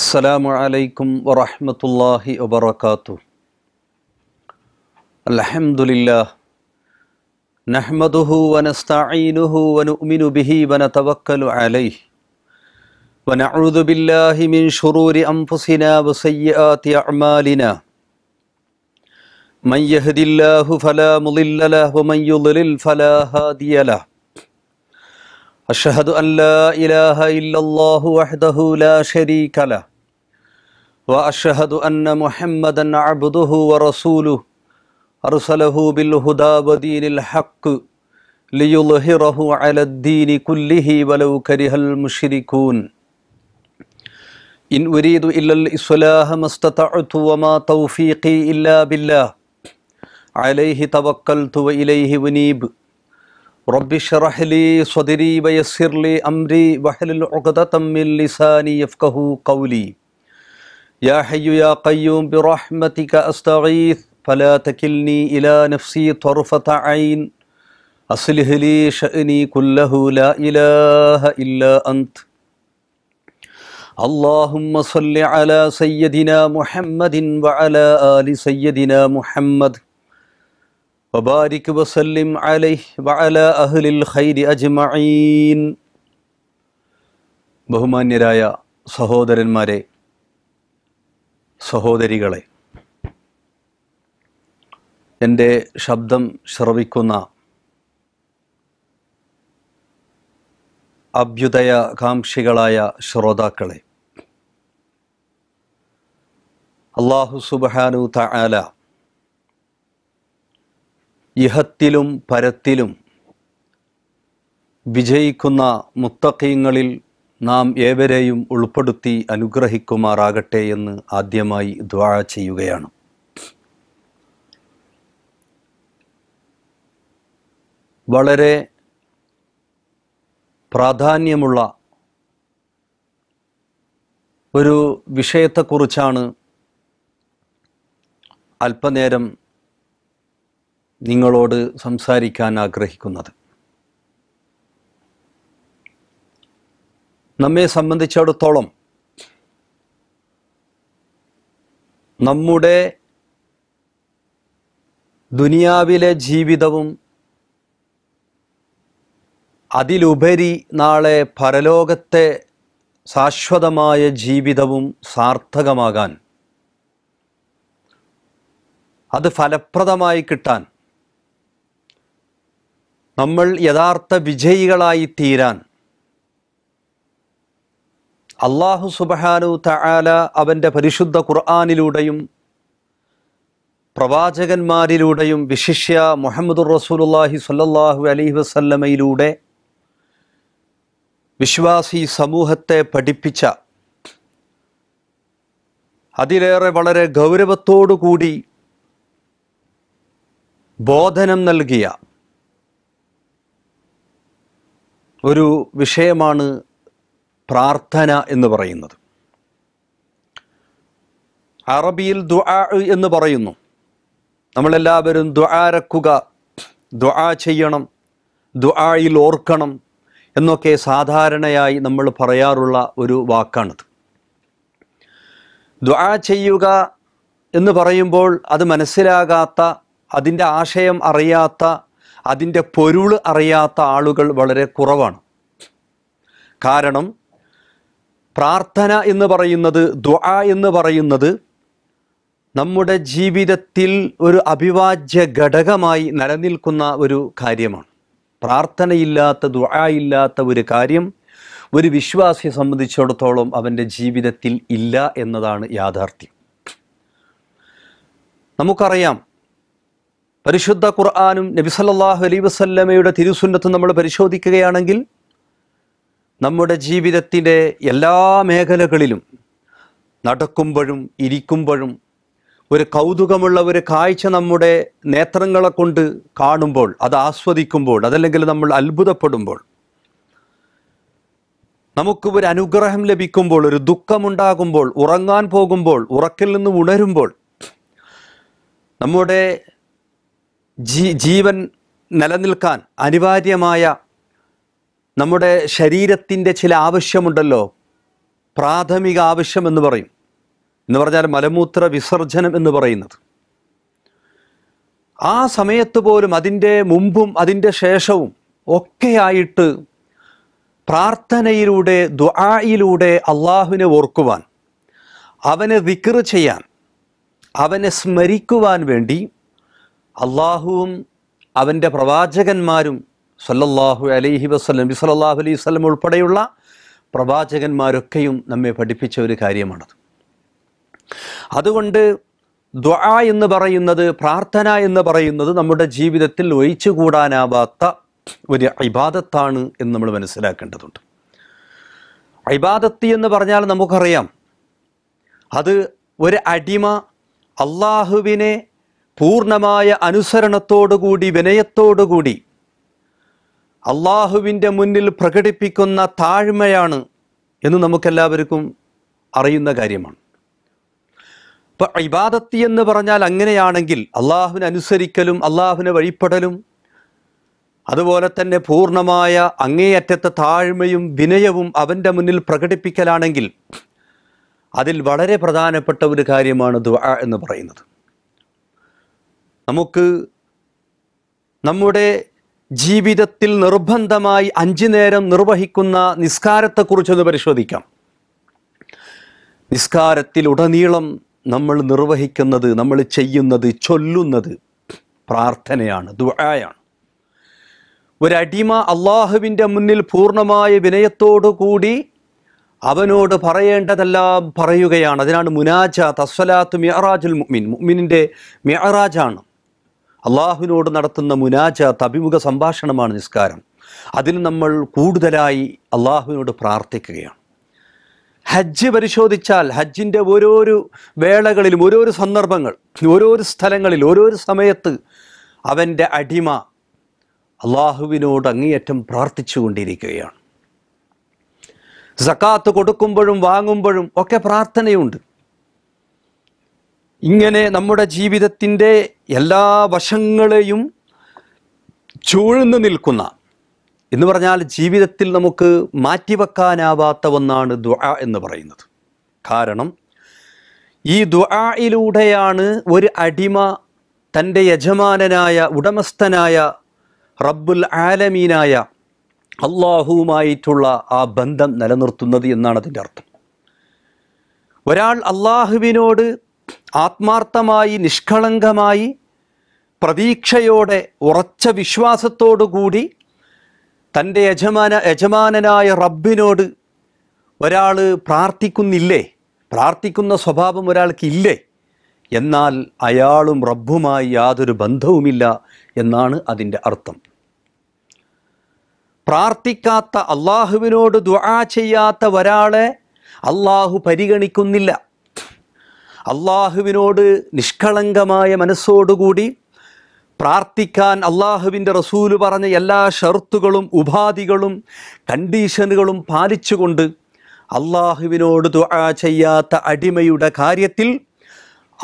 السلام عليكم ورحمة الله وبركاته الحمد لله نحمده ونستعينه ونؤمن به ونتوكل عليه ونعوذ بالله من شرور أنفسنا وسيئات أعمالنا من يهد الله فلا مضل له ومن يضلل فلا هادي له أشهد أن لا إله إلا الله وحده لا شريك له وأشهد أن محمدا عبده ورسوله أرسله بالهدى ودين الحق ليظهره على الدين كله ولو كره المشركون إن أريد إلا الإصلاح ما استطعت وما توفيقي إلا بالله عليه توكلت وإليه ونيب رب اشرح لي صدري ويسر لي أمري واحلل عقدة من لساني يفقه قولي يا حي يا قيوم برحمتك أستغيث فلا تكلني إلى نفسي طرفة عين أصله لي شأني كله لا إله إلا أنت اللهم صل على سيدنا محمد وعلى آل سيدنا محمد وبارك وسلم عليه وعلى أهل الخير أجمعين ബഹുമാന്യരായ സഹോദരന്മാരെ സഹോദരികളെ എൻ്റെ ശബ്ദം ശ്രവിക്കുന്ന അഭ്യുദയകാംക്ഷികളായ ശ്രോതാക്കളെ അള്ളാഹു സുബാനു താല ഇഹത്തിലും പരത്തിലും വിജയിക്കുന്ന മുത്തക്കീങ്ങളിൽ നാം ഏവരെയും ഉൾപ്പെടുത്തി അനുഗ്രഹിക്കുമാറാകട്ടെ എന്ന് ആദ്യമായി ദ്വാഴ ചെയ്യുകയാണ് വളരെ പ്രാധാന്യമുള്ള ഒരു വിഷയത്തെക്കുറിച്ചാണ് അല്പനേരം നിങ്ങളോട് സംസാരിക്കാൻ ആഗ്രഹിക്കുന്നത് നമ്മെ സംബന്ധിച്ചിടത്തോളം നമ്മുടെ ദുനിയാവിലെ ജീവിതവും അതിലുപരി നാളെ പരലോകത്തെ ശാശ്വതമായ ജീവിതവും സാർത്ഥകമാകാൻ അത് ഫലപ്രദമായി കിട്ടാൻ നമ്മൾ യഥാർത്ഥ വിജയികളായി തീരാൻ അള്ളാഹു സുബഹാനു തആല അവൻ്റെ പരിശുദ്ധ ഖുർആാനിലൂടെയും പ്രവാചകന്മാരിലൂടെയും വിശിഷ്യ മുഹമ്മദ് റസൂലുല്ലാഹി സല്ലാഹു അലൈഹി വസല്ലമയിലൂടെ വിശ്വാസി സമൂഹത്തെ പഠിപ്പിച്ച അതിലേറെ വളരെ ഗൗരവത്തോടു കൂടി ബോധനം നൽകിയ ഒരു വിഷയമാണ് പ്രാർത്ഥന എന്ന് പറയുന്നത് അറബിയിൽ ദുആ എന്ന് പറയുന്നു നമ്മളെല്ലാവരും ദ്വാരക്കുക ദ്വാ ചെയ്യണം ദ്വായിൽ ഓർക്കണം എന്നൊക്കെ സാധാരണയായി നമ്മൾ പറയാറുള്ള ഒരു വാക്കാണിത് ദ്വാ ചെയ്യുക എന്ന് പറയുമ്പോൾ അത് മനസ്സിലാകാത്ത അതിൻ്റെ ആശയം അറിയാത്ത അതിൻ്റെ പൊരുൾ അറിയാത്ത ആളുകൾ വളരെ കുറവാണ് കാരണം പ്രാർത്ഥന എന്ന് പറയുന്നത് ദ എന്ന് പറയുന്നത് നമ്മുടെ ജീവിതത്തിൽ ഒരു അഭിവാജ്യ ഘടകമായി നിലനിൽക്കുന്ന ഒരു കാര്യമാണ് പ്രാർത്ഥനയില്ലാത്ത ദുആയില്ലാത്ത ഒരു കാര്യം ഒരു വിശ്വാസിയെ സംബന്ധിച്ചിടത്തോളം അവൻ്റെ ജീവിതത്തിൽ ഇല്ല എന്നതാണ് യാഥാർത്ഥ്യം നമുക്കറിയാം പരിശുദ്ധ ഖുർആാനും നബിസല്ലാഹു അലൈ വസല്ലമയുടെ തിരുസുന്നത്തും നമ്മൾ പരിശോധിക്കുകയാണെങ്കിൽ നമ്മുടെ ജീവിതത്തിൻ്റെ എല്ലാ മേഖലകളിലും നടക്കുമ്പോഴും ഇരിക്കുമ്പോഴും ഒരു കൗതുകമുള്ള ഒരു കാഴ്ച നമ്മുടെ നേത്രങ്ങളെ കൊണ്ട് കാണുമ്പോൾ അത് ആസ്വദിക്കുമ്പോൾ അതല്ലെങ്കിൽ നമ്മൾ അത്ഭുതപ്പെടുമ്പോൾ നമുക്ക് ഒരു അനുഗ്രഹം ലഭിക്കുമ്പോൾ ഒരു ദുഃഖമുണ്ടാകുമ്പോൾ ഉറങ്ങാൻ പോകുമ്പോൾ ഉറക്കിൽ നിന്ന് ഉണരുമ്പോൾ നമ്മുടെ ജീ ജീവൻ നിലനിൽക്കാൻ അനിവാര്യമായ നമ്മുടെ ശരീരത്തിൻ്റെ ചില ആവശ്യമുണ്ടല്ലോ പ്രാഥമിക ആവശ്യം എന്ന് പറയും എന്ന് പറഞ്ഞാൽ മലമൂത്ര വിസർജനം എന്ന് പറയുന്നത് ആ സമയത്ത് പോലും അതിൻ്റെ മുമ്പും അതിൻ്റെ ശേഷവും ഒക്കെയായിട്ട് പ്രാർത്ഥനയിലൂടെ ദുആയിലൂടെ അള്ളാഹുവിനെ ഓർക്കുവാൻ അവനെ വിക്ർ ചെയ്യാൻ അവനെ സ്മരിക്കുവാൻ വേണ്ടി അള്ളാഹുവും അവൻ്റെ പ്രവാചകന്മാരും സല്ലല്ലാഹു അലൈഹി വസ്ലം ബിസലല്ലാഹു അലൈഹി വസ്ലം ഉൾപ്പെടെയുള്ള പ്രവാചകന്മാരൊക്കെയും നമ്മെ പഠിപ്പിച്ച ഒരു കാര്യമാണത് അതുകൊണ്ട് ദ്വാ എന്ന് പറയുന്നത് പ്രാർത്ഥന എന്ന് പറയുന്നത് നമ്മുടെ ജീവിതത്തിൽ ഒഴിച്ചുകൂടാനാവാത്ത ഒരു ഇബാദത്താണ് എന്ന് നമ്മൾ മനസ്സിലാക്കേണ്ടതുണ്ട് ഇബാദത്ത് എന്ന് പറഞ്ഞാൽ നമുക്കറിയാം അത് ഒരു അടിമ അള്ളാഹുവിനെ പൂർണ്ണമായ അനുസരണത്തോടുകൂടി വിനയത്തോടുകൂടി അള്ളാഹുവിൻ്റെ മുന്നിൽ പ്രകടിപ്പിക്കുന്ന താഴ്മയാണ് എന്ന് നമുക്കെല്ലാവർക്കും അറിയുന്ന കാര്യമാണ് ഇപ്പം ഇബാദത്തി എന്ന് പറഞ്ഞാൽ അങ്ങനെയാണെങ്കിൽ അള്ളാഹുവിനെ അനുസരിക്കലും അള്ളാഹുവിനെ വഴിപ്പെടലും അതുപോലെ തന്നെ പൂർണ്ണമായ അങ്ങേയറ്റത്തെ താഴ്മയും വിനയവും അവൻ്റെ മുന്നിൽ പ്രകടിപ്പിക്കലാണെങ്കിൽ അതിൽ വളരെ പ്രധാനപ്പെട്ട ഒരു കാര്യമാണ് ദുആ എന്ന് പറയുന്നത് നമുക്ക് നമ്മുടെ ജീവിതത്തിൽ നിർബന്ധമായി അഞ്ചു നേരം നിർവഹിക്കുന്ന നിസ്കാരത്തെക്കുറിച്ചൊന്ന് പരിശോധിക്കാം നിസ്കാരത്തിൽ ഉടനീളം നമ്മൾ നിർവഹിക്കുന്നത് നമ്മൾ ചെയ്യുന്നത് ചൊല്ലുന്നത് പ്രാർത്ഥനയാണ് ദുആയാണ് ഒരടിമ അള്ളാഹുവിൻ്റെ മുന്നിൽ പൂർണ്ണമായ വിനയത്തോടു കൂടി അവനോട് പറയേണ്ടതെല്ലാം പറയുകയാണ് അതിനാണ് മുനാജ തസ്വലാത്ത് മിയറാജുൽ മുഅ്മിൻ മുഅ്മിനിൻ്റെ മിയറാജാണ് അള്ളാഹുവിനോട് നടത്തുന്ന മുനാജ അഭിമുഖ സംഭാഷണമാണ് നിസ്കാരം അതിന് നമ്മൾ കൂടുതലായി അള്ളാഹുവിനോട് പ്രാർത്ഥിക്കുകയാണ് ഹജ്ജ് പരിശോധിച്ചാൽ ഹജ്ജിൻ്റെ ഓരോരോ വേളകളിലും ഓരോരോ സന്ദർഭങ്ങൾ ഓരോരോ സ്ഥലങ്ങളിൽ ഓരോരോ സമയത്ത് അവൻ്റെ അടിമ അള്ളാഹുവിനോട് അങ്ങേയറ്റം പ്രാർത്ഥിച്ചു കൊണ്ടിരിക്കുകയാണ് സക്കാത്ത് കൊടുക്കുമ്പോഴും വാങ്ങുമ്പോഴും ഒക്കെ പ്രാർത്ഥനയുണ്ട് ഇങ്ങനെ നമ്മുടെ ജീവിതത്തിൻ്റെ എല്ലാ വശങ്ങളെയും ചൂഴ്ന്ന് നിൽക്കുന്ന എന്ന് പറഞ്ഞാൽ ജീവിതത്തിൽ നമുക്ക് മാറ്റിവെക്കാനാവാത്ത ഒന്നാണ് ദുആ എന്ന് പറയുന്നത് കാരണം ഈ ദുആയിലൂടെയാണ് ഒരു അടിമ തൻ്റെ യജമാനനായ ഉടമസ്ഥനായ റബ്ബുൽ ആലമീനായ അള്ളാഹുവുമായിട്ടുള്ള ആ ബന്ധം നിലനിർത്തുന്നത് എന്നാണ് അതിൻ്റെ അർത്ഥം ഒരാൾ അള്ളാഹുവിനോട് ആത്മാർത്ഥമായി നിഷ്കളങ്കമായി പ്രതീക്ഷയോടെ ഉറച്ച വിശ്വാസത്തോടുകൂടി തൻ്റെ യജമാന യജമാനനായ റബ്ബിനോട് ഒരാൾ പ്രാർത്ഥിക്കുന്നില്ലേ പ്രാർത്ഥിക്കുന്ന സ്വഭാവം ഒരാൾക്കില്ലേ എന്നാൽ അയാളും റബ്ബുമായി യാതൊരു ബന്ധവുമില്ല എന്നാണ് അതിൻ്റെ അർത്ഥം പ്രാർത്ഥിക്കാത്ത അള്ളാഹുവിനോട് ദുആ ചെയ്യാത്ത ഒരാളെ അള്ളാഹു പരിഗണിക്കുന്നില്ല അള്ളാഹുവിനോട് നിഷ്കളങ്കമായ മനസ്സോടുകൂടി പ്രാർത്ഥിക്കാൻ അള്ളാഹുവിൻ്റെ റസൂല് പറഞ്ഞ എല്ലാ ഷർത്തുകളും ഉപാധികളും കണ്ടീഷനുകളും പാലിച്ചുകൊണ്ട് അള്ളാഹുവിനോട് ദുആ ചെയ്യാത്ത അടിമയുടെ കാര്യത്തിൽ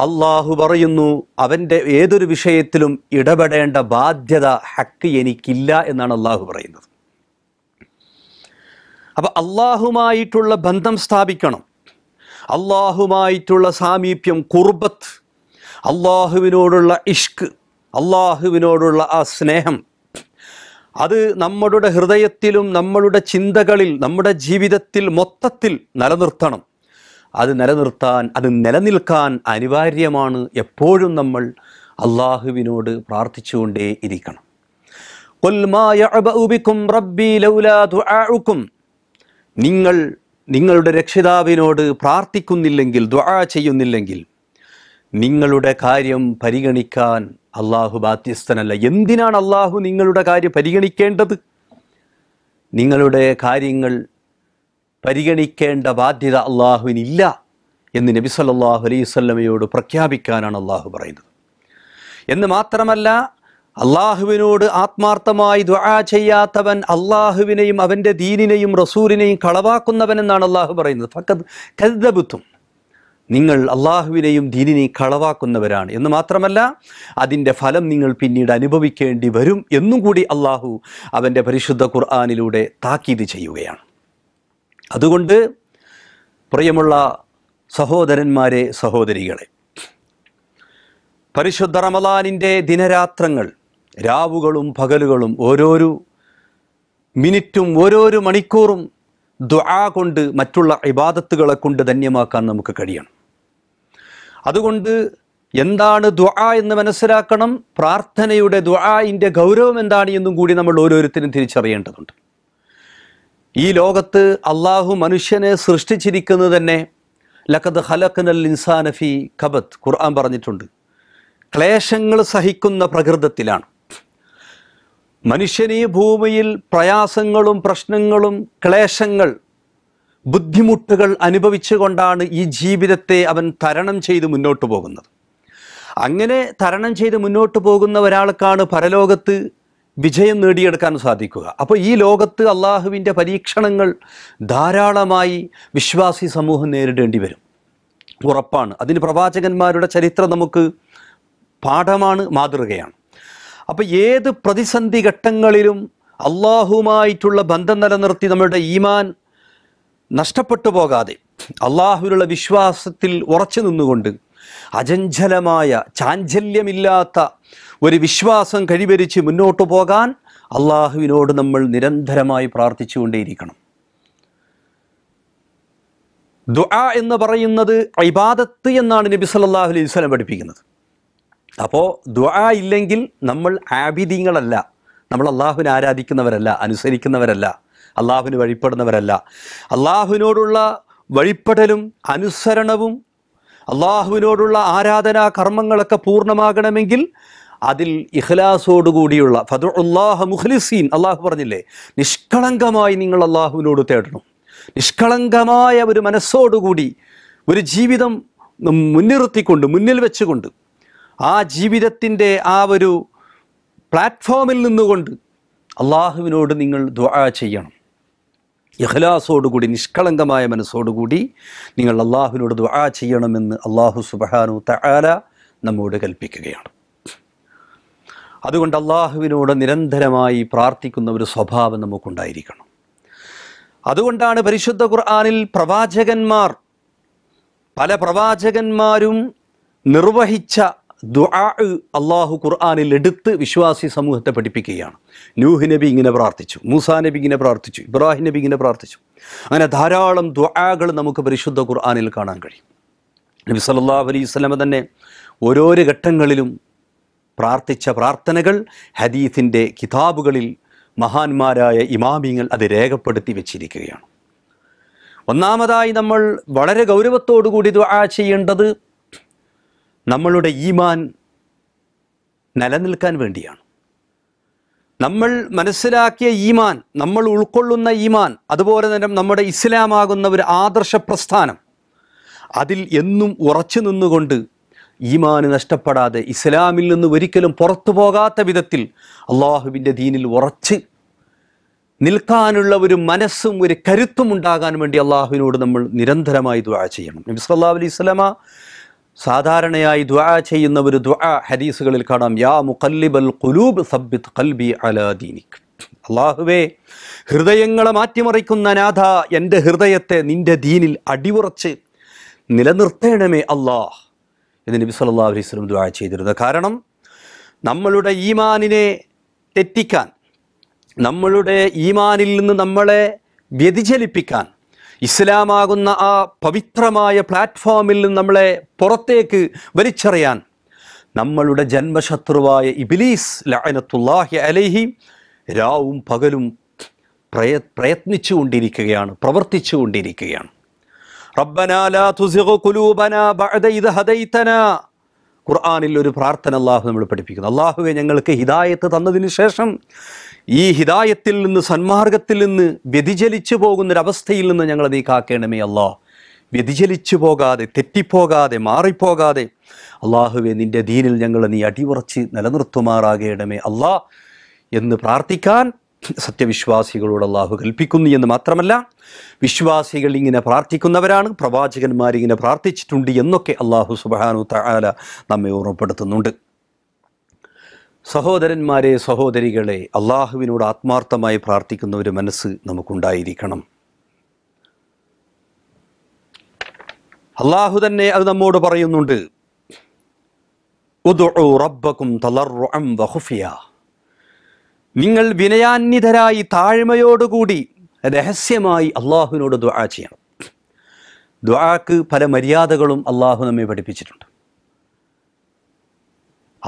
അള്ളാഹു പറയുന്നു അവൻ്റെ ഏതൊരു വിഷയത്തിലും ഇടപെടേണ്ട ബാധ്യത ഹക്ക് എനിക്കില്ല എന്നാണ് അള്ളാഹു പറയുന്നത് അപ്പം അള്ളാഹുമായിട്ടുള്ള ബന്ധം സ്ഥാപിക്കണം അള്ളാഹുമായിട്ടുള്ള സാമീപ്യം കുർബത്ത് അള്ളാഹുവിനോടുള്ള ഇഷ്ക് അള്ളാഹുവിനോടുള്ള ആ സ്നേഹം അത് നമ്മളുടെ ഹൃദയത്തിലും നമ്മളുടെ ചിന്തകളിൽ നമ്മുടെ ജീവിതത്തിൽ മൊത്തത്തിൽ നിലനിർത്തണം അത് നിലനിർത്താൻ അത് നിലനിൽക്കാൻ അനിവാര്യമാണ് എപ്പോഴും നമ്മൾ അള്ളാഹുവിനോട് പ്രാർത്ഥിച്ചുകൊണ്ടേ ഇരിക്കണം നിങ്ങൾ നിങ്ങളുടെ രക്ഷിതാവിനോട് പ്രാർത്ഥിക്കുന്നില്ലെങ്കിൽ ദ്വാ ചെയ്യുന്നില്ലെങ്കിൽ നിങ്ങളുടെ കാര്യം പരിഗണിക്കാൻ അള്ളാഹു ബാധ്യസ്ഥനല്ല എന്തിനാണ് അള്ളാഹു നിങ്ങളുടെ കാര്യം പരിഗണിക്കേണ്ടത് നിങ്ങളുടെ കാര്യങ്ങൾ പരിഗണിക്കേണ്ട ബാധ്യത അള്ളാഹുവിനില്ല എന്ന് നബി സല്ലാഹു അലൈഹി പ്രഖ്യാപിക്കാനാണ് അള്ളാഹു പറയുന്നത് എന്ന് മാത്രമല്ല അള്ളാഹുവിനോട് ആത്മാർത്ഥമായി ദ്വാ ചെയ്യാത്തവൻ അള്ളാഹുവിനെയും അവൻ്റെ ദീനിനെയും റസൂലിനെയും എന്നാണ് അള്ളാഹു പറയുന്നത് ഫക്കത് കരുതബുദ്ധം നിങ്ങൾ അള്ളാഹുവിനെയും ദീനിനെയും കളവാക്കുന്നവരാണ് എന്ന് മാത്രമല്ല അതിൻ്റെ ഫലം നിങ്ങൾ പിന്നീട് അനുഭവിക്കേണ്ടി വരും എന്നും കൂടി അള്ളാഹു അവൻ്റെ പരിശുദ്ധ ഖുർആാനിലൂടെ താക്കീത് ചെയ്യുകയാണ് അതുകൊണ്ട് പ്രിയമുള്ള സഹോദരന്മാരെ സഹോദരികളെ പരിശുദ്ധ റമലാനിൻ്റെ ദിനരാത്രങ്ങൾ രാവുകളും പകലുകളും ഓരോരോ മിനിറ്റും ഓരോരോ മണിക്കൂറും ദുആ കൊണ്ട് മറ്റുള്ള ഇബാദത്തുകളെ കൊണ്ട് ധന്യമാക്കാൻ നമുക്ക് കഴിയണം അതുകൊണ്ട് എന്താണ് ദുആ എന്ന് മനസ്സിലാക്കണം പ്രാർത്ഥനയുടെ ദുആയിൻ്റെ ഗൗരവം എന്താണ് എന്നും കൂടി നമ്മൾ ഓരോരുത്തരും തിരിച്ചറിയേണ്ടതുണ്ട് ഈ ലോകത്ത് അള്ളാഹു മനുഷ്യനെ സൃഷ്ടിച്ചിരിക്കുന്നത് തന്നെ ലഖദ് ഹലഖനൽ ഇൻസാനഫി കബത്ത് ഖുർആൻ പറഞ്ഞിട്ടുണ്ട് ക്ലേശങ്ങൾ സഹിക്കുന്ന പ്രകൃതത്തിലാണ് മനുഷ്യന് ഈ ഭൂമിയിൽ പ്രയാസങ്ങളും പ്രശ്നങ്ങളും ക്ലേശങ്ങൾ ബുദ്ധിമുട്ടുകൾ അനുഭവിച്ചുകൊണ്ടാണ് ഈ ജീവിതത്തെ അവൻ തരണം ചെയ്ത് മുന്നോട്ട് പോകുന്നത് അങ്ങനെ തരണം ചെയ്ത് മുന്നോട്ട് പോകുന്ന ഒരാൾക്കാണ് പരലോകത്ത് വിജയം നേടിയെടുക്കാൻ സാധിക്കുക അപ്പോൾ ഈ ലോകത്ത് അള്ളാഹുവിൻ്റെ പരീക്ഷണങ്ങൾ ധാരാളമായി വിശ്വാസി സമൂഹം നേരിടേണ്ടി വരും ഉറപ്പാണ് അതിന് പ്രവാചകന്മാരുടെ ചരിത്രം നമുക്ക് പാഠമാണ് മാതൃകയാണ് അപ്പോൾ ഏത് പ്രതിസന്ധി ഘട്ടങ്ങളിലും അള്ളാഹുമായിട്ടുള്ള ബന്ധം നിലനിർത്തി നമ്മുടെ ഈമാൻ നഷ്ടപ്പെട്ടു പോകാതെ അള്ളാഹുവിനുള്ള വിശ്വാസത്തിൽ ഉറച്ചു നിന്നുകൊണ്ട് അചഞ്ചലമായ ചാഞ്ചല്യമില്ലാത്ത ഒരു വിശ്വാസം കഴിവരിച്ച് മുന്നോട്ടു പോകാൻ അള്ളാഹുവിനോട് നമ്മൾ നിരന്തരമായി പ്രാർത്ഥിച്ചുകൊണ്ടേയിരിക്കണം ദുആ എന്ന് പറയുന്നത് ഇബാദത്ത് എന്നാണ് നബി സല്ലാഹു അലൈഹി സ്വലം പഠിപ്പിക്കുന്നത് അപ്പോൾ ദ്വാ ഇല്ലെങ്കിൽ നമ്മൾ ആബിദീങ്ങളല്ല നമ്മൾ അള്ളാഹുവിനെ ആരാധിക്കുന്നവരല്ല അനുസരിക്കുന്നവരല്ല അള്ളാഹുവിന് വഴിപ്പെടുന്നവരല്ല അള്ളാഹുവിനോടുള്ള വഴിപ്പെടലും അനുസരണവും അള്ളാഹുവിനോടുള്ള ആരാധനാ കർമ്മങ്ങളൊക്കെ പൂർണ്ണമാകണമെങ്കിൽ അതിൽ ഇഖ്ലാസോടുകൂടിയുള്ള ഫതു അള്ളാഹ മുഖ്ലിസീൻ അള്ളാഹു പറഞ്ഞില്ലേ നിഷ്കളങ്കമായി നിങ്ങൾ അള്ളാഹുവിനോട് തേടണം നിഷ്കളങ്കമായ ഒരു മനസ്സോടുകൂടി ഒരു ജീവിതം മുൻനിർത്തിക്കൊണ്ട് മുന്നിൽ വെച്ചുകൊണ്ട് ആ ജീവിതത്തിൻ്റെ ആ ഒരു പ്ലാറ്റ്ഫോമിൽ നിന്നുകൊണ്ട് അള്ളാഹുവിനോട് നിങ്ങൾ ദ്വാ ചെയ്യണം കൂടി നിഷ്കളങ്കമായ മനസ്സോടുകൂടി നിങ്ങൾ അള്ളാഹുവിനോട് ദ്വാ ചെയ്യണമെന്ന് അള്ളാഹു സുബഹാനു തആല നമ്മോട് കൽപ്പിക്കുകയാണ് അതുകൊണ്ട് അള്ളാഹുവിനോട് നിരന്തരമായി പ്രാർത്ഥിക്കുന്ന ഒരു സ്വഭാവം നമുക്കുണ്ടായിരിക്കണം അതുകൊണ്ടാണ് പരിശുദ്ധ ഖുർആാനിൽ പ്രവാചകന്മാർ പല പ്രവാചകന്മാരും നിർവഹിച്ച ദുആ അള്ളാഹു ഖുർആാനിൽ എടുത്ത് വിശ്വാസി സമൂഹത്തെ പഠിപ്പിക്കുകയാണ് നൂഹ് നബി ഇങ്ങനെ പ്രാർത്ഥിച്ചു മൂസാ നബി ഇങ്ങനെ പ്രാർത്ഥിച്ചു ഇബ്രാഹിം നബി ഇങ്ങനെ പ്രാർത്ഥിച്ചു അങ്ങനെ ധാരാളം ദുആകൾ നമുക്ക് പരിശുദ്ധ ഖുർആാനിൽ കാണാൻ കഴിയും നബി സല്ലാഹു അലൈഹി സ്വലമ തന്നെ ഓരോരോ ഘട്ടങ്ങളിലും പ്രാർത്ഥിച്ച പ്രാർത്ഥനകൾ ഹദീഫിൻ്റെ കിതാബുകളിൽ മഹാന്മാരായ ഇമാമിങ്ങൾ അത് രേഖപ്പെടുത്തി വെച്ചിരിക്കുകയാണ് ഒന്നാമതായി നമ്മൾ വളരെ ഗൗരവത്തോടു കൂടി ദുആ ചെയ്യേണ്ടത് നമ്മളുടെ ഈമാൻ നിലനിൽക്കാൻ വേണ്ടിയാണ് നമ്മൾ മനസ്സിലാക്കിയ ഈമാൻ നമ്മൾ ഉൾക്കൊള്ളുന്ന ഈമാൻ അതുപോലെ തന്നെ നമ്മുടെ ഇസ്ലാമാകുന്ന ഒരു ആദർശ പ്രസ്ഥാനം അതിൽ എന്നും ഉറച്ചു നിന്നുകൊണ്ട് ഈമാന് നഷ്ടപ്പെടാതെ ഇസ്ലാമിൽ നിന്ന് ഒരിക്കലും പുറത്തു പോകാത്ത വിധത്തിൽ അള്ളാഹുവിൻ്റെ ദീനിൽ ഉറച്ച് നിൽക്കാനുള്ള ഒരു മനസ്സും ഒരു കരുത്തും ഉണ്ടാകാൻ വേണ്ടി അള്ളാഹുവിനോട് നമ്മൾ നിരന്തരമായി ദുആ ചെയ്യണം നബി സല്ലാ അലൈഹി സ്വലാമ സാധാരണയായി ദ്വാ ചെയ്യുന്ന ഒരു ദ്വാ ഹദീസുകളിൽ കാണാം യാ മുക്കല്ലിബൽ കുലൂബ് സബ്ബിത് കൽബി അലാദീനിക് അള്ളാഹുവേ ഹൃദയങ്ങളെ മാറ്റിമറിക്കുന്ന നാഥ എൻ്റെ ഹൃദയത്തെ നിൻ്റെ ദീനിൽ അടിയുറച്ച് നിലനിർത്തേണമേ അള്ളാഹ് എന്ന് നബി സല്ലാ അലൈഹി സ്വലം ദ്വാ ചെയ്തിരുന്നത് കാരണം നമ്മളുടെ ഈമാനിനെ തെറ്റിക്കാൻ നമ്മളുടെ ഈമാനിൽ നിന്ന് നമ്മളെ വ്യതിചലിപ്പിക്കാൻ ഇസ്ലാമാകുന്ന ആ പവിത്രമായ പ്ലാറ്റ്ഫോമിൽ നിന്ന് നമ്മളെ പുറത്തേക്ക് വലിച്ചെറിയാൻ നമ്മളുടെ ജന്മശത്രുവായ ഇബിലീസ് ലഅനത്തുല്ലാഹി അലൈഹി രാവും പകലും പ്രയ പ്രയത്നിച്ചു കൊണ്ടിരിക്കുകയാണ് പ്രവർത്തിച്ചു കൊണ്ടിരിക്കുകയാണ് റബ്ബനാ ലാ ഖുലൂബനാ ബഅദ ഇദ് ഹദൈതനാ ഖുർആാനിൽ ഒരു പ്രാർത്ഥന അള്ളാഹു നമ്മൾ പഠിപ്പിക്കുന്നു അള്ളാഹുവെ ഞങ്ങൾക്ക് ഹിദായത്ത് തന്നതിന് ശേഷം ഈ ഹിദായത്തിൽ നിന്ന് സന്മാർഗത്തിൽ നിന്ന് വ്യതിചലിച്ചു പോകുന്നൊരവസ്ഥയിൽ നിന്ന് ഞങ്ങൾ നീ കാക്കണമേ അള്ളാ വ്യതിചലിച്ചു പോകാതെ തെറ്റിപ്പോകാതെ മാറിപ്പോകാതെ അള്ളാഹുവെ നിൻ്റെ ദീനിൽ ഞങ്ങൾ നീ അടിയുറച്ച് നിലനിർത്തുമാറാകേണമേ അള്ളാ എന്ന് പ്രാർത്ഥിക്കാൻ സത്യവിശ്വാസികളോട് അള്ളാഹു കൽപ്പിക്കുന്നു എന്ന് മാത്രമല്ല വിശ്വാസികൾ ഇങ്ങനെ പ്രാർത്ഥിക്കുന്നവരാണ് പ്രവാചകന്മാരിങ്ങനെ പ്രാർത്ഥിച്ചിട്ടുണ്ട് എന്നൊക്കെ അള്ളാഹു സുബാനു തആല നമ്മെ ഓർമ്മപ്പെടുത്തുന്നുണ്ട് സഹോദരന്മാരെ സഹോദരികളെ അള്ളാഹുവിനോട് ആത്മാർത്ഥമായി പ്രാർത്ഥിക്കുന്ന ഒരു മനസ്സ് നമുക്കുണ്ടായിരിക്കണം അള്ളാഹു തന്നെ അത് നമ്മോട് പറയുന്നുണ്ട് ഉദു റബ്ബക്കും തലർ വഹുഫിയ നിങ്ങൾ വിനയാന്വിതരായി താഴ്മയോടുകൂടി രഹസ്യമായി അള്ളാഹുവിനോട് ദ്വാ ചെയ്യണം ദ്വാക്ക് പല മര്യാദകളും അള്ളാഹു നമ്മെ പഠിപ്പിച്ചിട്ടുണ്ട്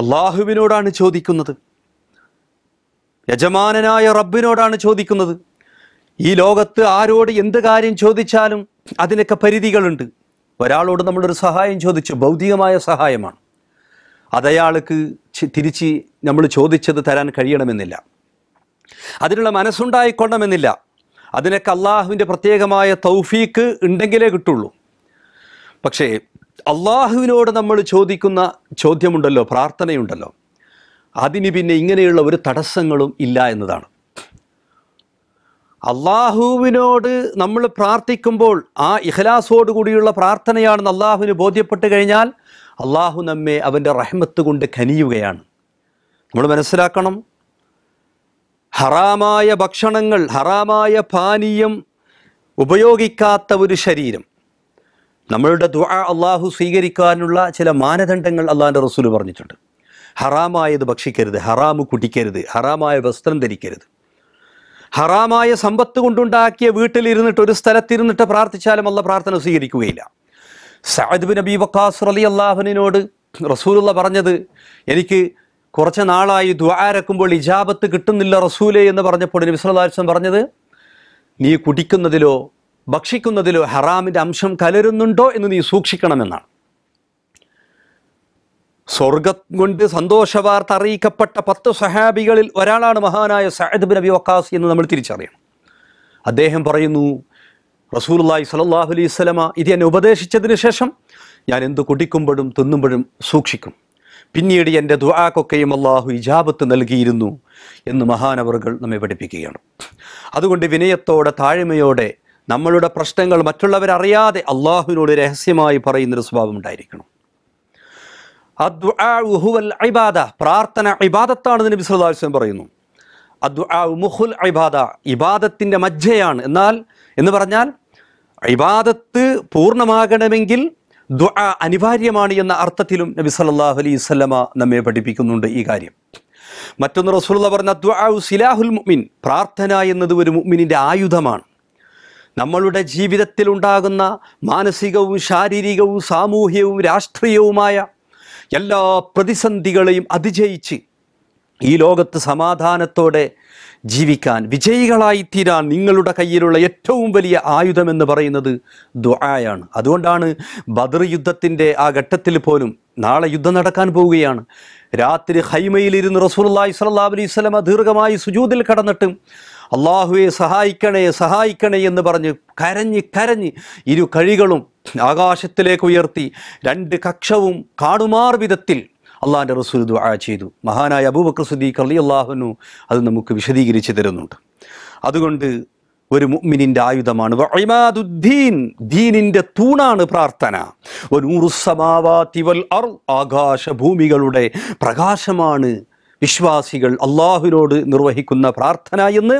അള്ളാഹുവിനോടാണ് ചോദിക്കുന്നത് യജമാനനായ റബ്ബിനോടാണ് ചോദിക്കുന്നത് ഈ ലോകത്ത് ആരോട് എന്ത് കാര്യം ചോദിച്ചാലും അതിനൊക്കെ പരിധികളുണ്ട് ഒരാളോട് നമ്മളൊരു സഹായം ചോദിച്ചു ഭൗതികമായ സഹായമാണ് അതയാൾക്ക് തിരിച്ച് നമ്മൾ ചോദിച്ചത് തരാൻ കഴിയണമെന്നില്ല അതിനുള്ള മനസ്സുണ്ടായിക്കൊള്ളണമെന്നില്ല അതിനൊക്കെ അള്ളാഹുവിൻ്റെ പ്രത്യേകമായ തൗഫീക്ക് ഉണ്ടെങ്കിലേ കിട്ടുള്ളൂ പക്ഷേ അള്ളാഹുവിനോട് നമ്മൾ ചോദിക്കുന്ന ചോദ്യമുണ്ടല്ലോ പ്രാർത്ഥനയുണ്ടല്ലോ അതിന് പിന്നെ ഇങ്ങനെയുള്ള ഒരു തടസ്സങ്ങളും ഇല്ല എന്നതാണ് അള്ളാഹുവിനോട് നമ്മൾ പ്രാർത്ഥിക്കുമ്പോൾ ആ കൂടിയുള്ള പ്രാർത്ഥനയാണെന്ന് അള്ളാഹുവിന് ബോധ്യപ്പെട്ട് കഴിഞ്ഞാൽ അള്ളാഹു നമ്മെ അവൻ്റെ റഹ്മത്ത് കൊണ്ട് ഖനിയുകയാണ് നമ്മൾ മനസ്സിലാക്കണം ഹറാമായ ഭക്ഷണങ്ങൾ ഹറാമായ പാനീയം ഉപയോഗിക്കാത്ത ഒരു ശരീരം നമ്മളുടെ ദുആ അള്ളാഹു സ്വീകരിക്കാനുള്ള ചില മാനദണ്ഡങ്ങൾ അള്ളാഹിൻ്റെ റസൂൽ പറഞ്ഞിട്ടുണ്ട് ഹറാമായത് ഭക്ഷിക്കരുത് ഹറാമ് കുടിക്കരുത് ഹറാമായ വസ്ത്രം ധരിക്കരുത് ഹറാമായ സമ്പത്ത് കൊണ്ടുണ്ടാക്കിയ വീട്ടിലിരുന്നിട്ട് ഒരു സ്ഥലത്തിരുന്നിട്ട് പ്രാർത്ഥിച്ചാലും അല്ല പ്രാർത്ഥന സ്വീകരിക്കുകയില്ല സഅദ് ബിൻ വക്കാസ് അലി അള്ളാഹുനോട് റസൂലുള്ള പറഞ്ഞത് എനിക്ക് കുറച്ച് നാളായി ദ്വാരക്കുമ്പോൾ ഇജാബത്ത് കിട്ടുന്നില്ല റസൂലെ എന്ന് പറഞ്ഞപ്പോൾ നബി പറഞ്ഞത് നീ കുടിക്കുന്നതിലോ ഭക്ഷിക്കുന്നതിലോ ഹറാമിൻ്റെ അംശം കലരുന്നുണ്ടോ എന്ന് നീ സൂക്ഷിക്കണമെന്നാണ് സ്വർഗം കൊണ്ട് സന്തോഷവാർത്ത അറിയിക്കപ്പെട്ട പത്ത് സഹാബികളിൽ ഒരാളാണ് മഹാനായ സഹദ് നബി വക്കാസ് എന്ന് നമ്മൾ തിരിച്ചറിയണം അദ്ദേഹം പറയുന്നു റസൂലുള്ളാഹി സ്വല്ലല്ലാഹു അലൈഹി ഇത് എന്നെ ഉപദേശിച്ചതിന് ശേഷം ഞാൻ എന്ത് കുടിക്കുമ്പോഴും തിന്നുമ്പോഴും സൂക്ഷിക്കും പിന്നീട് എൻ്റെ ദുആക്കൊക്കെയും അള്ളാഹു ഇജാബത്ത് നൽകിയിരുന്നു എന്ന് മഹാനവറുകൾ നമ്മെ പഠിപ്പിക്കുകയാണ് അതുകൊണ്ട് വിനയത്തോടെ താഴ്മയോടെ നമ്മളുടെ പ്രശ്നങ്ങൾ മറ്റുള്ളവരറിയാതെ അള്ളാഹുവിനോട് രഹസ്യമായി പറയുന്നൊരു സ്വഭാവം ഉണ്ടായിരിക്കണം ഇബാദ പ്രാർത്ഥന ഇബാദത്താണ് നബി വസല്ലം പറയുന്നു മുഹുൽ ഇബാദ ഇബാദത്തിൻ്റെ മജ്ജയാണ് എന്നാൽ എന്ന് പറഞ്ഞാൽ ഇബാദത്ത് പൂർണ്ണമാകണമെങ്കിൽ ദുആ അനിവാര്യമാണ് എന്ന അർത്ഥത്തിലും നബി സല്ലാഹു അലൈഹി സ്വലമ നമ്മെ പഠിപ്പിക്കുന്നുണ്ട് ഈ കാര്യം മറ്റൊന്ന് റസൂലുള്ള പറഞ്ഞ ദുആ സിലാഹുൽ മുഅ്മിൻ പ്രാർത്ഥന എന്നത് ഒരു മുഅ്മിനിൻ്റെ ആയുധമാണ് നമ്മളുടെ ജീവിതത്തിൽ ഉണ്ടാകുന്ന മാനസികവും ശാരീരികവും സാമൂഹികവും രാഷ്ട്രീയവുമായ എല്ലാ പ്രതിസന്ധികളെയും അതിജയിച്ച് ഈ ലോകത്ത് സമാധാനത്തോടെ ജീവിക്കാൻ വിജയികളായി തീരാൻ നിങ്ങളുടെ കയ്യിലുള്ള ഏറ്റവും വലിയ ആയുധം എന്ന് പറയുന്നത് ദുആയാണ് അതുകൊണ്ടാണ് ബദർ യുദ്ധത്തിൻ്റെ ആ ഘട്ടത്തിൽ പോലും നാളെ യുദ്ധം നടക്കാൻ പോവുകയാണ് രാത്രി ഹൈമയിലിരുന്ന് റസൂലുള്ളാഹി സ്വല്ലല്ലാഹു അലൈഹി വസല്ലം ദീർഘമായി സുജൂദിൽ കടന്നിട്ടും അള്ളാഹുവെ സഹായിക്കണേ സഹായിക്കണേ എന്ന് പറഞ്ഞ് കരഞ്ഞ് കരഞ്ഞ് ഇരു കഴികളും ആകാശത്തിലേക്ക് ഉയർത്തി രണ്ട് കക്ഷവും കാണുമാർ വിധത്തിൽ അള്ളാഹാൻ്റെ റസൂൽ ദുആ ചെയ്തു മഹാനായ അബൂബക്കർ സുദ്ദീഖ് അലി അള്ളാഹുനു അത് നമുക്ക് വിശദീകരിച്ച് തരുന്നുണ്ട് അതുകൊണ്ട് ഒരു മുഅ്മിനിന്റെ ആയുധമാണ് വഇമാദുദ്ദീൻ ദീനിന്റെ തൂണാണ് പ്രാർത്ഥന വനൂറുസ്സമാവാതി വൽ ആകാശ ആകാശഭൂമികളുടെ പ്രകാശമാണ് വിശ്വാസികൾ അള്ളാഹുവിനോട് നിർവഹിക്കുന്ന പ്രാർത്ഥന എന്ന്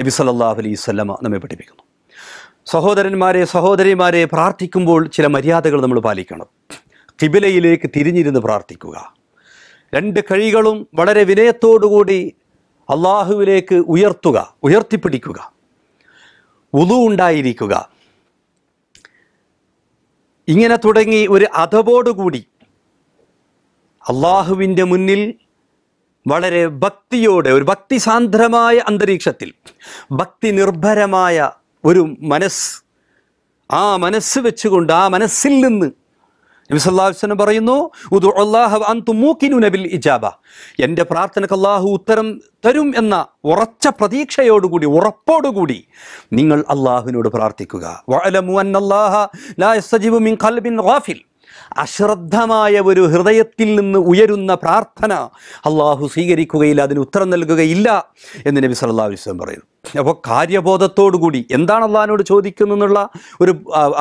നബി സല്ലല്ലാഹു അലൈഹി വസല്ലമ നമ്മെ പഠിപ്പിക്കുന്നു സഹോദരന്മാരെ സഹോദരിമാരെ പ്രാർത്ഥിക്കുമ്പോൾ ചില മര്യാദകൾ നമ്മൾ പാലിക്കണം കിബിലയിലേക്ക് തിരിഞ്ഞിരുന്ന് പ്രാർത്ഥിക്കുക രണ്ട് കഴികളും വളരെ വിനയത്തോടുകൂടി അള്ളാഹുവിലേക്ക് ഉയർത്തുക ഉയർത്തിപ്പിടിക്കുക ഉതു ഉണ്ടായിരിക്കുക ഇങ്ങനെ തുടങ്ങി ഒരു അധവോടുകൂടി അള്ളാഹുവിൻ്റെ മുന്നിൽ വളരെ ഭക്തിയോടെ ഒരു ഭക്തിസാന്ദ്രമായ അന്തരീക്ഷത്തിൽ ഭക്തി നിർഭരമായ ഒരു മനസ്സ് ആ മനസ്സ് വെച്ചുകൊണ്ട് ആ മനസ്സിൽ നിന്ന് നബിസല്ലാസ്ലം പറയുന്നു നബിൽ ഇജാബ എൻ്റെ പ്രാർത്ഥനക്ക് അള്ളാഹു ഉത്തരം തരും എന്ന ഉറച്ച പ്രതീക്ഷയോടുകൂടി ഉറപ്പോടുകൂടി നിങ്ങൾ അള്ളാഹുവിനോട് പ്രാർത്ഥിക്കുക അശ്രദ്ധമായ ഒരു ഹൃദയത്തിൽ നിന്ന് ഉയരുന്ന പ്രാർത്ഥന അള്ളാഹു സ്വീകരിക്കുകയില്ല അതിന് ഉത്തരം നൽകുകയില്ല എന്ന് നബി സല്ലാ വസ്ലം പറയുന്നു അപ്പോൾ കാര്യബോധത്തോടുകൂടി എന്താണ് അള്ളാഹിനോട് ചോദിക്കുന്നതെന്നുള്ള ഒരു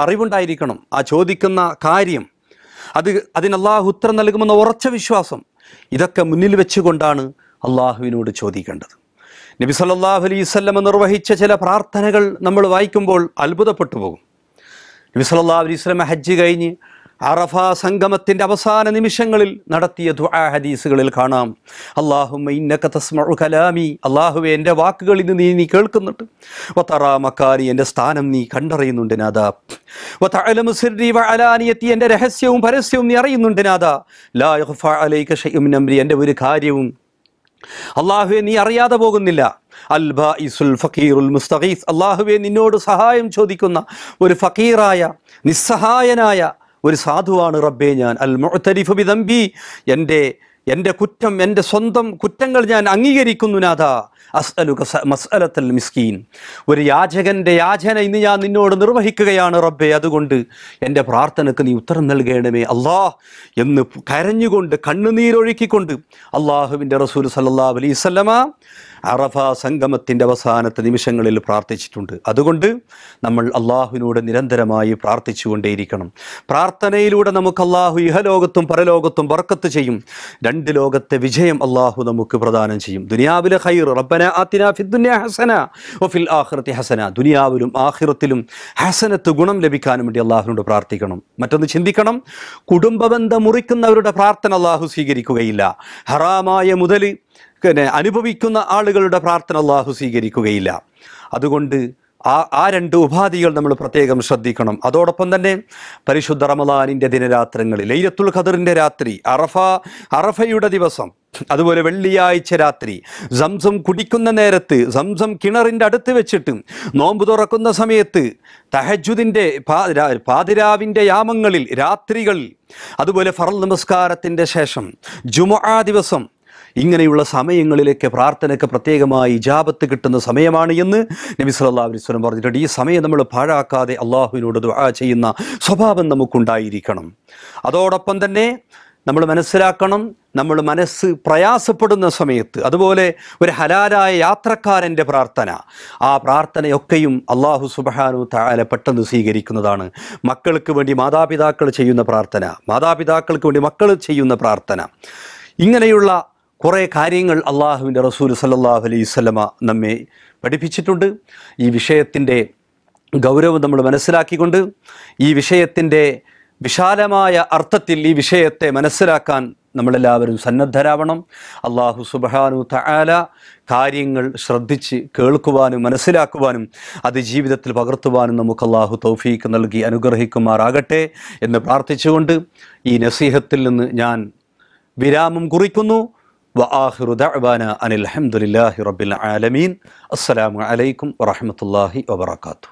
അറിവുണ്ടായിരിക്കണം ആ ചോദിക്കുന്ന കാര്യം അത് അതിനല്ലാഹു ഉത്തരം നൽകുമെന്ന ഉറച്ച വിശ്വാസം ഇതൊക്കെ മുന്നിൽ വെച്ചുകൊണ്ടാണ് അള്ളാഹുവിനോട് ചോദിക്കേണ്ടത് നബി സല്ലാഹു അലൈവല്ലമ നിർവഹിച്ച ചില പ്രാർത്ഥനകൾ നമ്മൾ വായിക്കുമ്പോൾ അത്ഭുതപ്പെട്ടു പോകും നബി സല്ലാ അലൈവല്ലമ ഹജ്ജ് കഴിഞ്ഞ് അറഫ സംഗമത്തിൻ്റെ അവസാന നിമിഷങ്ങളിൽ നടത്തിയ ദുആ ഹദീസുകളിൽ കാണാം അള്ളാഹു കലാമി അള്ളാഹുവെ എൻ്റെ വാക്കുകൾ ഇന്ന് നീ നീ കേൾക്കുന്നുണ്ട് വത്തറാ മക്കാനി എൻ്റെ സ്ഥാനം നീ കണ്ടറിയുന്നുണ്ട് നാദാ വതഅലമു സിർരി വഅലാനിയത്തി എൻ്റെ രഹസ്യവും പരസ്യവും നീ അറിയുന്നുണ്ട് നാദാ ലാ യഖ്ഫ അലൈക മിൻ അംരി എൻ്റെ ഒരു കാര്യവും അള്ളാഹുവെ നീ അറിയാതെ പോകുന്നില്ല അൽബാ ഇസുൽ ഫക്കീറുൽ മുസ്തഖീസ് അള്ളാഹുവെ നിന്നോട് സഹായം ചോദിക്കുന്ന ഒരു ഫക്കീറായ നിസ്സഹായനായ ഒരു സാധുവാണ് റബ്ബെ ഞാൻ അൽ മുഅത്തരിഫു ബിദംബി എൻ്റെ എൻ്റെ കുറ്റം എൻ്റെ സ്വന്തം കുറ്റങ്ങൾ ഞാൻ അംഗീകരിക്കുന്നു നാഥ അസ്അലുക മസ്അലത്തൽ മിസ്കീൻ ഒരു യാചകൻ്റെ യാചന ഇന്ന് ഞാൻ നിന്നോട് നിർവഹിക്കുകയാണ് റബ്ബെ അതുകൊണ്ട് എൻ്റെ പ്രാർത്ഥനക്ക് നീ ഉത്തരം നൽകേണമേ അള്ളാഹ് എന്ന് കരഞ്ഞുകൊണ്ട് കണ്ണുനീരൊഴുക്കിക്കൊണ്ട് അള്ളാഹുവിൻ്റെ റസൂൽ സല്ലാ വസല്ലമ അറഫ സംഗമത്തിൻ്റെ അവസാനത്തെ നിമിഷങ്ങളിൽ പ്രാർത്ഥിച്ചിട്ടുണ്ട് അതുകൊണ്ട് നമ്മൾ അള്ളാഹുവിനോട് നിരന്തരമായി പ്രാർത്ഥിച്ചുകൊണ്ടേയിരിക്കണം പ്രാർത്ഥനയിലൂടെ നമുക്ക് അള്ളാഹു ഇഹലോകത്തും പരലോകത്തും വർക്കത്ത് ചെയ്യും രണ്ട് ലോകത്തെ വിജയം അള്ളാഹു നമുക്ക് പ്രദാനം ചെയ്യും ദുനിയാവിലെ ഹൈർ റബ്ബന ആത്തിന ഫിദ്ദുന്യ ഹസന ഒഫിൽ ആഹ്റത്തി ഹസന ദുനിയാവിലും ആഹിറത്തിലും ഹസനത്ത് ഗുണം ലഭിക്കാനും വേണ്ടി അള്ളാഹുവിനോട് പ്രാർത്ഥിക്കണം മറ്റൊന്ന് ചിന്തിക്കണം കുടുംബബന്ധം മുറിക്കുന്നവരുടെ പ്രാർത്ഥന അള്ളാഹു സ്വീകരിക്കുകയില്ല ഹറാമായ മുതൽ പിന്നെ അനുഭവിക്കുന്ന ആളുകളുടെ പ്രാർത്ഥന അള്ളാഹു സ്വീകരിക്കുകയില്ല അതുകൊണ്ട് ആ ആ രണ്ട് ഉപാധികൾ നമ്മൾ പ്രത്യേകം ശ്രദ്ധിക്കണം അതോടൊപ്പം തന്നെ പരിശുദ്ധ റമലാനിൻ്റെ ദിനരാത്രങ്ങളിൽ ലൈലത്തുൽ ഖദറിൻ്റെ രാത്രി അറഫ അറഫയുടെ ദിവസം അതുപോലെ വെള്ളിയാഴ്ച രാത്രി സംസം കുടിക്കുന്ന നേരത്ത് സംസം കിണറിൻ്റെ അടുത്ത് വെച്ചിട്ട് നോമ്പ് തുറക്കുന്ന സമയത്ത് തഹജുദിൻ്റെ പാതിരാവിൻ്റെ യാമങ്ങളിൽ രാത്രികളിൽ അതുപോലെ ഫറൽ നമസ്കാരത്തിൻ്റെ ശേഷം ജുമുആ ദിവസം ഇങ്ങനെയുള്ള സമയങ്ങളിലേക്ക് പ്രാർത്ഥനയ്ക്ക് പ്രത്യേകമായി ഇജാബത്ത് കിട്ടുന്ന സമയമാണ് എന്ന് നബി സല്ലാ അലൈസ്വലം പറഞ്ഞിട്ടുണ്ട് ഈ സമയം നമ്മൾ പാഴാക്കാതെ അള്ളാഹുവിനോട് ചെയ്യുന്ന സ്വഭാവം നമുക്കുണ്ടായിരിക്കണം അതോടൊപ്പം തന്നെ നമ്മൾ മനസ്സിലാക്കണം നമ്മൾ മനസ്സ് പ്രയാസപ്പെടുന്ന സമയത്ത് അതുപോലെ ഒരു ഹലാലായ യാത്രക്കാരൻ്റെ പ്രാർത്ഥന ആ പ്രാർത്ഥനയൊക്കെയും അള്ളാഹു സുബഹാനു താല പെട്ടെന്ന് സ്വീകരിക്കുന്നതാണ് മക്കൾക്ക് വേണ്ടി മാതാപിതാക്കൾ ചെയ്യുന്ന പ്രാർത്ഥന മാതാപിതാക്കൾക്ക് വേണ്ടി മക്കൾ ചെയ്യുന്ന പ്രാർത്ഥന ഇങ്ങനെയുള്ള കുറേ കാര്യങ്ങൾ അള്ളാഹുവിൻ്റെ റസൂൽ സല്ലാഹു അലൈഹി സ്വലമ നമ്മെ പഠിപ്പിച്ചിട്ടുണ്ട് ഈ വിഷയത്തിൻ്റെ ഗൗരവം നമ്മൾ മനസ്സിലാക്കിക്കൊണ്ട് ഈ വിഷയത്തിൻ്റെ വിശാലമായ അർത്ഥത്തിൽ ഈ വിഷയത്തെ മനസ്സിലാക്കാൻ നമ്മളെല്ലാവരും സന്നദ്ധരാവണം അള്ളാഹു സുബാനു താല കാര്യങ്ങൾ ശ്രദ്ധിച്ച് കേൾക്കുവാനും മനസ്സിലാക്കുവാനും അത് ജീവിതത്തിൽ പകർത്തുവാനും നമുക്ക് അള്ളാഹു തൗഫീക്ക് നൽകി അനുഗ്രഹിക്കുമാറാകട്ടെ എന്ന് പ്രാർത്ഥിച്ചുകൊണ്ട് ഈ നസീഹത്തിൽ നിന്ന് ഞാൻ വിരാമം കുറിക്കുന്നു വആഹിറു ദഅവാന അനിൽ അൽഹംദുലില്ലാഹി റബ്ബിൽ ആലമീൻ അസ്സലാമു അലൈക്കും വറഹ്മത്തുള്ളാഹി വബറകാതുഹു